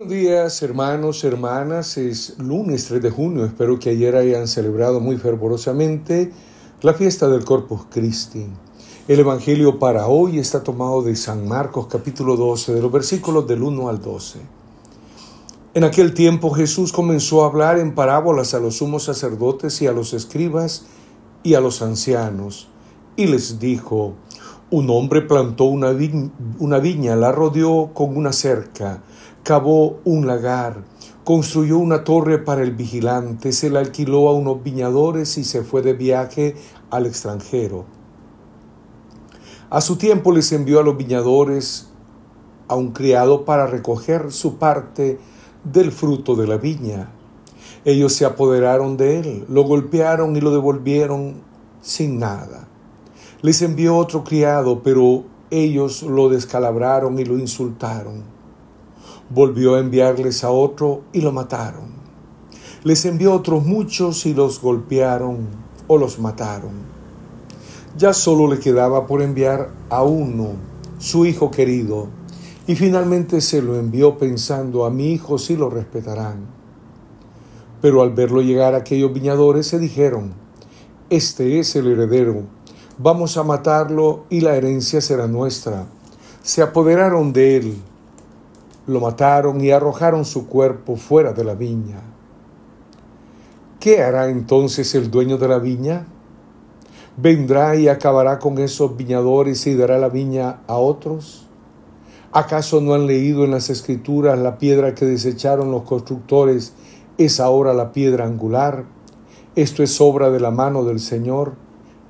Buenos días hermanos, hermanas, es lunes 3 de junio, espero que ayer hayan celebrado muy fervorosamente la fiesta del Corpus Christi. El Evangelio para hoy está tomado de San Marcos capítulo 12, de los versículos del 1 al 12. En aquel tiempo Jesús comenzó a hablar en parábolas a los sumos sacerdotes y a los escribas y a los ancianos, y les dijo, un hombre plantó una, una viña, la rodeó con una cerca, cavó un lagar, construyó una torre para el vigilante, se la alquiló a unos viñadores y se fue de viaje al extranjero. A su tiempo les envió a los viñadores a un criado para recoger su parte del fruto de la viña. Ellos se apoderaron de él, lo golpearon y lo devolvieron sin nada. Les envió otro criado, pero ellos lo descalabraron y lo insultaron. Volvió a enviarles a otro y lo mataron. Les envió otros muchos y los golpearon o los mataron. Ya solo le quedaba por enviar a uno, su hijo querido, y finalmente se lo envió pensando a mi hijo sí lo respetarán. Pero al verlo llegar aquellos viñadores se dijeron, este es el heredero, vamos a matarlo y la herencia será nuestra. Se apoderaron de él, lo mataron y arrojaron su cuerpo fuera de la viña. ¿Qué hará entonces el dueño de la viña? ¿Vendrá y acabará con esos viñadores y dará la viña a otros? ¿Acaso no han leído en las escrituras la piedra que desecharon los constructores es ahora la piedra angular? Esto es obra de la mano del Señor,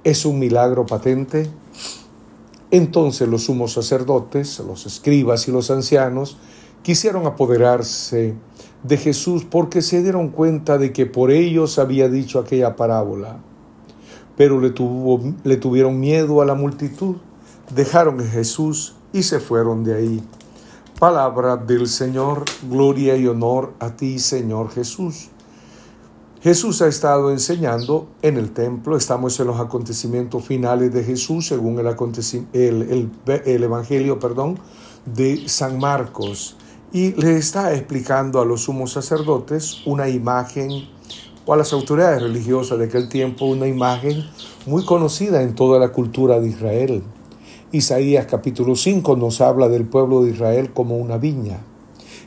es un milagro patente. Entonces los sumos sacerdotes, los escribas y los ancianos quisieron apoderarse de Jesús porque se dieron cuenta de que por ellos había dicho aquella parábola. Pero le, tuvieron miedo a la multitud, dejaron a Jesús y se fueron de ahí. Palabra del Señor, gloria y honor a ti, Señor Jesús. Jesús ha estado enseñando en el templo, estamos en los acontecimientos finales de Jesús, según el, el Evangelio perdón, de San Marcos y le está explicando a los sumos sacerdotes una imagen, o a las autoridades religiosas de aquel tiempo, una imagen muy conocida en toda la cultura de Israel. Isaías capítulo 5 nos habla del pueblo de Israel como una viña.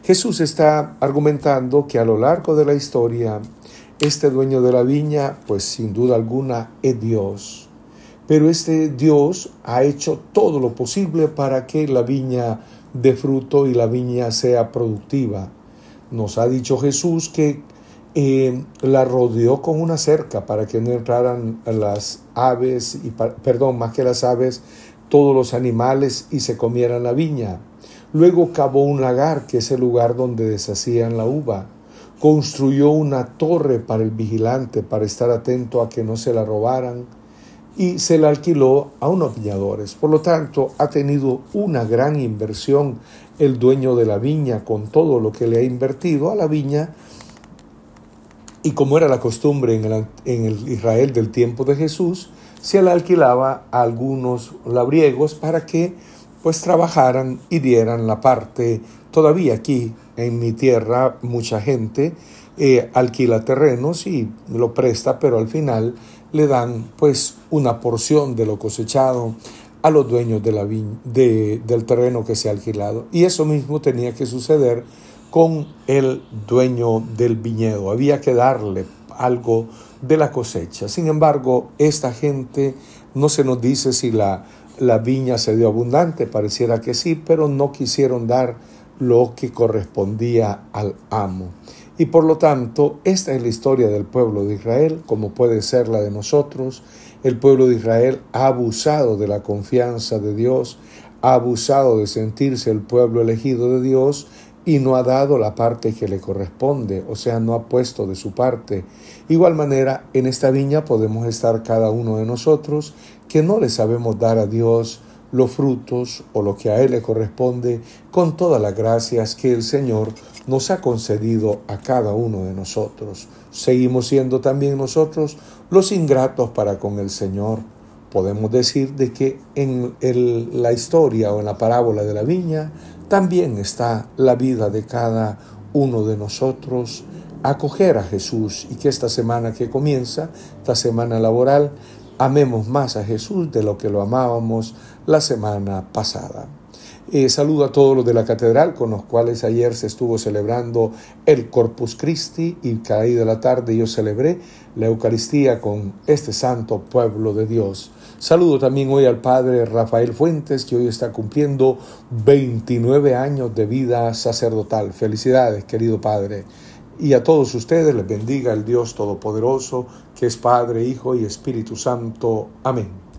Jesús está argumentando que a lo largo de la historia, este dueño de la viña, pues sin duda alguna, es Dios. Pero este Dios ha hecho todo lo posible para que la viña de fruto y la viña sea productiva. Nos ha dicho Jesús que eh, la rodeó con una cerca para que no entraran las aves, y perdón, más que las aves, todos los animales y se comieran la viña. Luego cavó un lagar, que es el lugar donde deshacían la uva. Construyó una torre para el vigilante, para estar atento a que no se la robaran y se la alquiló a unos viñadores. Por lo tanto, ha tenido una gran inversión el dueño de la viña con todo lo que le ha invertido a la viña. Y como era la costumbre en el, Israel del tiempo de Jesús, se la alquilaba a algunos labriegos para que pues trabajaran y dieran la parte. Todavía aquí en mi tierra mucha gente eh, alquila terrenos y lo presta, pero al final le dan pues una porción de lo cosechado a los dueños de la del terreno que se ha alquilado. Y eso mismo tenía que suceder con el dueño del viñedo. Había que darle algo de la cosecha. Sin embargo, esta gente no se nos dice si la, la viña se dio abundante, pareciera que sí, pero no quisieron dar lo que correspondía al amo. Y por lo tanto, esta es la historia del pueblo de Israel, como puede ser la de nosotros. El pueblo de Israel ha abusado de la confianza de Dios, ha abusado de sentirse el pueblo elegido de Dios y no ha dado la parte que le corresponde, o sea, no ha puesto de su parte. Igual manera, en esta viña podemos estar cada uno de nosotros que no le sabemos dar a Dios los frutos o lo que a Él le corresponde con todas las gracias que el Señor nos ha concedido a cada uno de nosotros. Seguimos siendo también nosotros los ingratos para con el Señor. Podemos decir de que en la historia o en la parábola de la viña también está la vida de cada uno de nosotros acoger a Jesús y que esta semana que comienza, esta semana laboral, amemos más a Jesús de lo que lo amábamos la semana pasada. Eh, saludo a todos los de la catedral con los cuales ayer se estuvo celebrando el Corpus Christi y caída de la tarde yo celebré la Eucaristía con este santo pueblo de Dios. Saludo también hoy al padre Rafael Fuentes que hoy está cumpliendo 29 años de vida sacerdotal. Felicidades, querido padre y a todos ustedes les bendiga el Dios Todopoderoso, que es Padre, Hijo y Espíritu Santo. Amén.